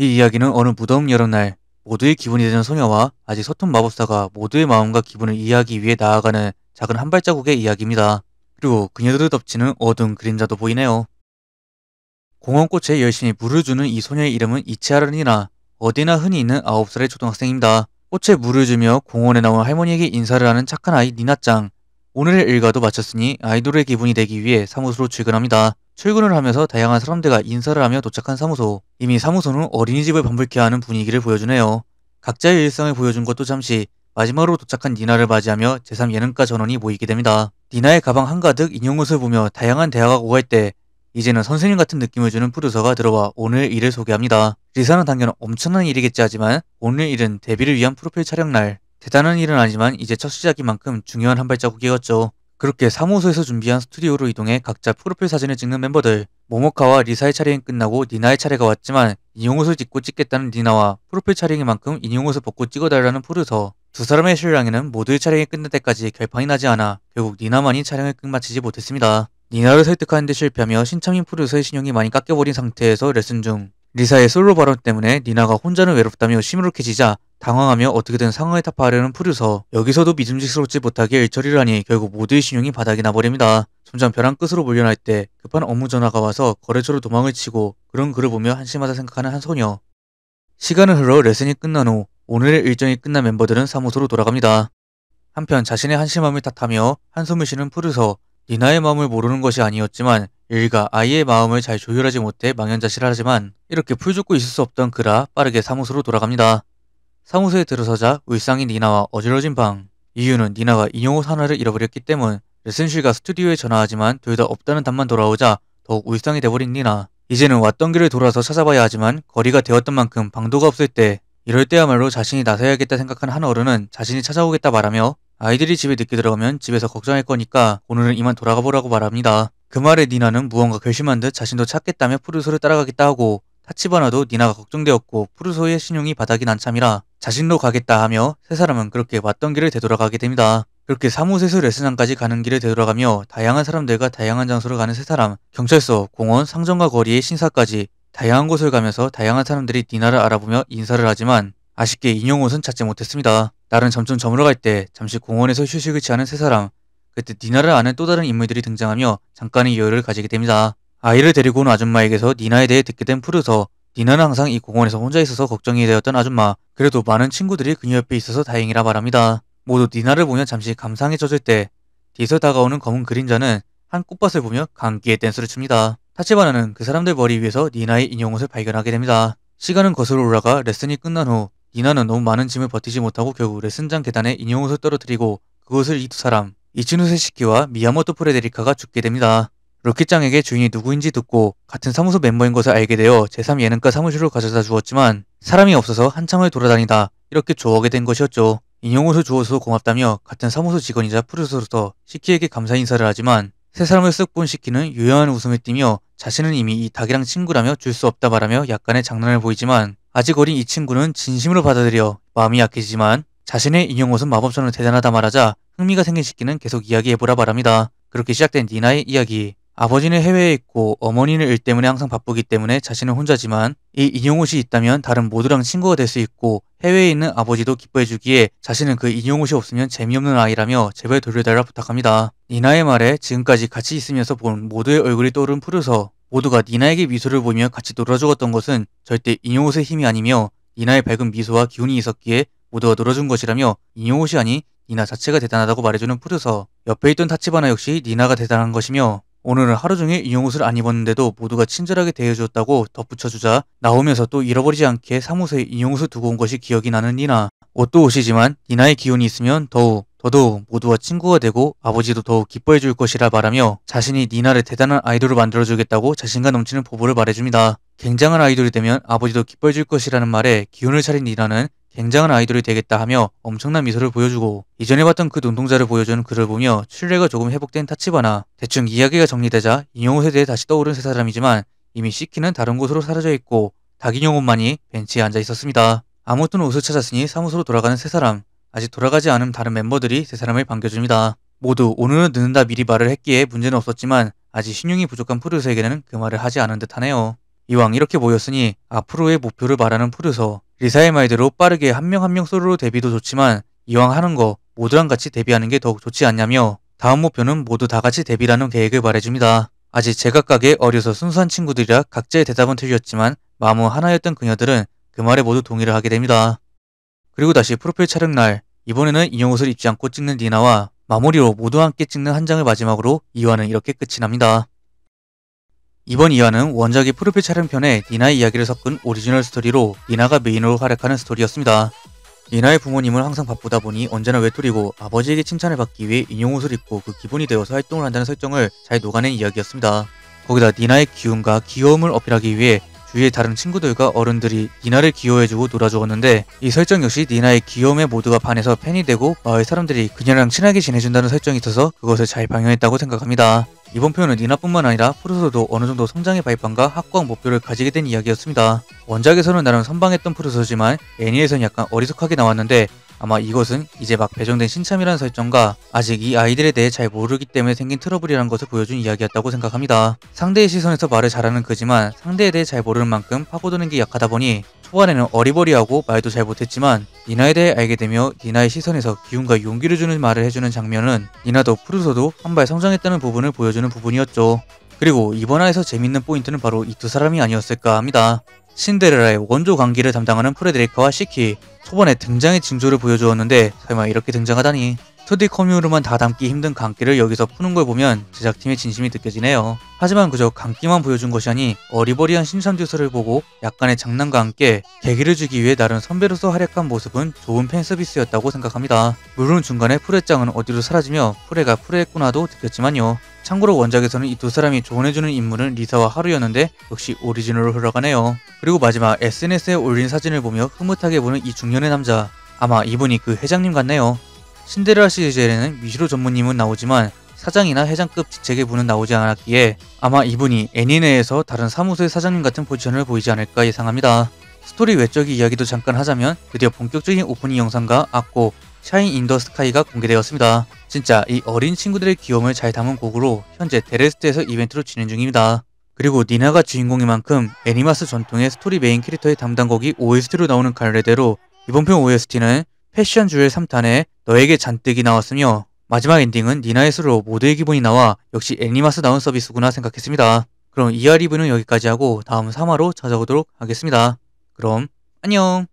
이 이야기는 어느 무더운 여름날 모두의 기분이 되는 소녀와 아직 서툰 마법사가 모두의 마음과 기분을 이해하기 위해 나아가는 작은 한 발자국의 이야기입니다. 그리고 그녀들을 덮치는 어두운 그림자도 보이네요. 공원꽃에 열심히 물을 주는 이 소녀의 이름은 이치하르니나 어디나 흔히 있는 9살의 초등학생입니다. 꽃에 물을 주며 공원에 나온 할머니에게 인사를 하는 착한 아이 니나짱. 오늘의 일과도 마쳤으니 아이돌의 기분이 되기 위해 사무소로 출근합니다. 출근을 하면서 다양한 사람들과 인사를 하며 도착한 사무소. 이미 사무소는 어린이집을 반복케 하는 분위기를 보여주네요. 각자의 일상을 보여준 것도 잠시 마지막으로 도착한 니나를 맞이하며 제3 예능가 전원이 모이게 됩니다. 니나의 가방 한가득 인형옷을 보며 다양한 대화가 오갈 때 이제는 선생님 같은 느낌을 주는 프로듀서가 들어와 오늘 일을 소개합니다. 리사는 당연 엄청난 일이겠지 하지만 오늘 일은 데뷔를 위한 프로필 촬영 날. 대단한 일은 아니지만 이제 첫 시작인 만큼 중요한 한 발자국이었죠. 그렇게 사무소에서 준비한 스튜디오로 이동해 각자 프로필 사진을 찍는 멤버들. 모모카와 리사의 촬영이 끝나고 니나의 차례가 왔지만 인형옷을 입고 찍겠다는 니나와 프로필 촬영인만큼 인형옷을 벗고 찍어달라는 프로듀서. 두 사람의 실랑에는 모두의 촬영이 끝날 때까지 결판이 나지 않아 결국 니나만이 촬영을 끝마치지 못했습니다. 니나를 설득하는 데 실패하며 신참인 프로듀서의 신용이 많이 깎여버린 상태에서 레슨 중 리사의 솔로 발언 때문에 니나가 혼자는 외롭다며 시무룩해지자 당황하며 어떻게든 상황에 타파하려는 푸류서 여기서도 믿음직스럽지 못하게 일처리를하니 결국 모두의 신용이 바닥이 나버립니다. 점점 벼랑 끝으로 몰려날 때 급한 업무 전화가 와서 거래처로 도망을 치고 그런 글을 보며 한심하다 생각하는 한 소녀. 시간은 흘러 레슨이 끝난 후 오늘의 일정이 끝난 멤버들은 사무소로 돌아갑니다. 한편 자신의 한심함을 탓하며 한숨을 쉬는 푸르서 니나의 마음을 모르는 것이 아니었지만 일가 아이의 마음을 잘 조율하지 못해 망연자실하지만 이렇게 풀 죽고 있을 수 없던 그라 빠르게 사무소로 돌아갑니다. 사무소에 들어서자 울상인 니나와 어지러진 방. 이유는 니나가 인용옷 하나를 잃어버렸기 때문. 레슨실과 스튜디오에 전화하지만 둘 다 없다는 답만 돌아오자 더욱 울상이 돼버린 니나. 이제는 왔던 길을 돌아서 찾아봐야 하지만 거리가 되었던 만큼 방도가 없을 때 이럴 때야말로 자신이 나서야겠다 생각한 한 어른은 자신이 찾아오겠다 말하며 아이들이 집에 늦게 들어가면 집에서 걱정할 거니까 오늘은 이만 돌아가 보라고 말합니다. 그 말에 니나는 무언가 결심한 듯 자신도 찾겠다며 푸르소를 따라가겠다 하고 하치바나도 니나가 걱정되었고 푸르소의 신용이 바닥이 난 참이라 자신도 가겠다 하며 세 사람은 그렇게 왔던 길을 되돌아가게 됩니다. 그렇게 사무세수 레슨장까지 가는 길을 되돌아가며 다양한 사람들과 다양한 장소를 가는 세 사람, 경찰서, 공원, 상점과 거리의 신사까지 다양한 곳을 가면서 다양한 사람들이 니나를 알아보며 인사를 하지만 아쉽게 인형 옷은 찾지 못했습니다. 날은 점점 저물어갈 때 잠시 공원에서 휴식을 취하는 세 사람, 그때 니나를 아는 또 다른 인물들이 등장하며 잠깐의 여유를 가지게 됩니다. 아이를 데리고 온 아줌마에게서 니나에 대해 듣게 된 푸르서 니나는 항상 이 공원에서 혼자 있어서 걱정이 되었던 아줌마 그래도 많은 친구들이 그녀 옆에 있어서 다행이라 말합니다. 모두 니나를 보며 잠시 감상해 젖을 때 뒤에서 다가오는 검은 그림자는 한 꽃밭을 보며 감기의 댄스를 춥니다. 타치바나는 그 사람들 머리 위에서 니나의 인형옷을 발견하게 됩니다. 시간은 거슬러 올라가 레슨이 끝난 후 니나는 너무 많은 짐을 버티지 못하고 결국 레슨장 계단에 인형옷을 떨어뜨리고 그것을 이 두 사람 이치누세시키와 미야모토 프레데리카가 죽게 됩니다. 로키짱에게 주인이 누구인지 듣고 같은 사무소 멤버인 것을 알게 되어 제3 예능과 사무실로 가져다 주었지만 사람이 없어서 한참을 돌아다니다 이렇게 조하게 된 것이었죠. 인형옷을 주어서 고맙다며 같은 사무소 직원이자 프로듀서로서 시키에게 감사 인사를 하지만 세 사람을 쓱 본 시키는 유연한 웃음을 띠며 자신은 이미 이 닭이랑 친구라며 줄 수 없다 말하며 약간의 장난을 보이지만 아직 어린 이 친구는 진심으로 받아들여 마음이 약해지지만 자신의 인형옷은 마법처럼 대단하다 말하자 흥미가 생긴 시키는 계속 이야기해보라 바랍니다. 그렇게 시작된 니나의 이야기. 아버지는 해외에 있고 어머니는 일 때문에 항상 바쁘기 때문에 자신은 혼자지만 이 인용옷이 있다면 다른 모두랑 친구가 될 수 있고 해외에 있는 아버지도 기뻐해주기에 자신은 그 인용옷이 없으면 재미없는 아이라며 제발 돌려달라 부탁합니다. 니나의 말에 지금까지 같이 있으면서 본 모두의 얼굴이 떠오른 푸르서 모두가 니나에게 미소를 보며 같이 놀아주었던 것은 절대 인용옷의 힘이 아니며 니나의 밝은 미소와 기운이 있었기에 모두가 놀아준 것이라며 인용옷이 아닌 니나 자체가 대단하다고 말해주는 푸르서 옆에 있던 타치바나 역시 니나가 대단한 것이며 오늘은 하루 종일 인형 옷을 안 입었는데도 모두가 친절하게 대해주었다고 덧붙여주자 나오면서 또 잃어버리지 않게 사무소에 인형 옷을 두고 온 것이 기억이 나는 니나. 옷도 옷이지만 니나의 기운이 있으면 더욱 더더욱 모두와 친구가 되고 아버지도 더욱 기뻐해 줄 것이라 말하며 자신이 니나를 대단한 아이돌을 만들어 주겠다고 자신감 넘치는 보부를 말해줍니다. 굉장한 아이돌이 되면 아버지도 기뻐해 줄 것이라는 말에 기운을 차린 니나는 굉장한 아이돌이 되겠다 하며 엄청난 미소를 보여주고 이전에 봤던 그 눈동자를 보여준 그를 보며 신뢰가 조금 회복된 타치바나 대충 이야기가 정리되자 인형옷에대해 다시 떠오른 세 사람이지만 이미 시키는 다른 곳으로 사라져 있고 닭인형옷만이 벤치에 앉아 있었습니다. 아무튼 옷을 찾았으니 사무소로 돌아가는 세 사람 아직 돌아가지 않은 다른 멤버들이 세 사람을 반겨줍니다. 모두 오늘은 늦는다 미리 말을 했기에 문제는 없었지만 아직 신용이 부족한 푸르서에게는 그 말을 하지 않은 듯하네요. 이왕 이렇게 모였으니 앞으로의 목표를 말하는 푸르서 리사의 말대로 빠르게 한 명 한 명 소로로 데뷔도 좋지만 이왕 하는 거 모두랑 같이 데뷔하는 게 더욱 좋지 않냐며 다음 목표는 모두 다 같이 데뷔라는 계획을 말해줍니다. 아직 제각각의 어려서 순수한 친구들이라 각자의 대답은 틀렸지만 마무 하나였던 그녀들은 그 말에 모두 동의를 하게 됩니다. 그리고 다시 프로필 촬영 날 이번에는 인형 옷을 입지 않고 찍는 리나와 마무리로 모두 함께 찍는 한 장을 마지막으로 이화는 이렇게 끝이 납니다. 이번 이화는 원작이 프로필 촬영편에 니나의 이야기를 섞은 오리지널 스토리로 니나가 메인으로 활약하는 스토리였습니다. 니나의 부모님은 항상 바쁘다 보니 언제나 외톨이고 아버지에게 칭찬을 받기 위해 인형 옷을 입고 그 기분이 되어서 활동을 한다는 설정을 잘 녹아낸 이야기였습니다. 거기다 니나의 귀움과 귀여움을 어필하기 위해 주위의 다른 친구들과 어른들이 니나를 귀여워해주고 놀아주었는데 이 설정 역시 니나의 귀여움에 모두가 반해서 팬이 되고 마을 사람들이 그녀랑 친하게 지내준다는 설정이 있어서 그것을 잘 방영했다고 생각합니다. 이번 표현은 니나뿐만 아니라 프로소도 어느정도 성장의 발판과 확고한 목표를 가지게 된 이야기였습니다. 원작에서는 나름 선방했던 프로소지만애니에서는 약간 어리석하게 나왔는데 아마 이것은 이제 막 배정된 신참이라는 설정과 아직 이 아이들에 대해 잘 모르기 때문에 생긴 트러블이라는 것을 보여준 이야기였다고 생각합니다. 상대의 시선에서 말을 잘하는 그지만 상대에 대해 잘 모르는 만큼 파고드는 게 약하다 보니 초반에는 어리버리하고 말도 잘 못했지만 니나에 대해 알게 되며 니나의 시선에서 기운과 용기를 주는 말을 해주는 장면은 니나도 푸르소도 한발 성장했다는 부분을 보여주는 부분이었죠. 그리고 이번 화에서 재밌는 포인트는 바로 이 두 사람이 아니었을까 합니다. 신데렐라의 원조 관계를 담당하는 프레데리카와 시키 초반에 등장의 징조를 보여주었는데 설마 이렇게 등장하다니 2D 커뮤로만 다 담기 힘든 강기를 여기서 푸는 걸 보면 제작팀의 진심이 느껴지네요. 하지만 그저 강기만 보여준 것이 아니 어리버리한 신선듀서를 보고 약간의 장난과 함께 계기를 주기 위해 나름 선배로서 활약한 모습은 좋은 팬서비스였다고 생각합니다. 물론 중간에 프레짱은 어디로 사라지며 프레가 프레했구나도 느꼈지만요. 참고로 원작에서는 이 두 사람이 조언해주는 인물은 리사와 하루였는데 역시 오리지널로 흘러가네요. 그리고 마지막 SNS에 올린 사진을 보며 흐뭇하게 보는 이 중년의 남자 아마 이분이 그 회장님 같네요. 신데렐라 시리즈에는 미시로 전무님은 나오지만 사장이나 회장급 직책의 분은 나오지 않았기에 아마 이분이 애니 내에서 다른 사무소의 사장님 같은 포지션을 보이지 않을까 예상합니다. 스토리 외적 이야기도 잠깐 하자면 드디어 본격적인 오프닝 영상과 악고 샤인 인더 스카이가 공개되었습니다. 진짜 이 어린 친구들의 귀여움을 잘 담은 곡으로 현재 데레스트에서 이벤트로 진행 중입니다. 그리고 니나가 주인공인 만큼 애니마스 전통의 스토리 메인 캐릭터의 담당곡이 OST로 나오는 갈래대로 이번 편 OST는 패션 주얼 3탄에 너에게 잔뜩이 나왔으며 마지막 엔딩은 니나의 수로 모두의 기분이 나와 역시 애니마스다운 서비스구나 생각했습니다. 그럼 이하 리뷰는 여기까지 하고 다음 3화로 찾아오도록 하겠습니다. 그럼 안녕!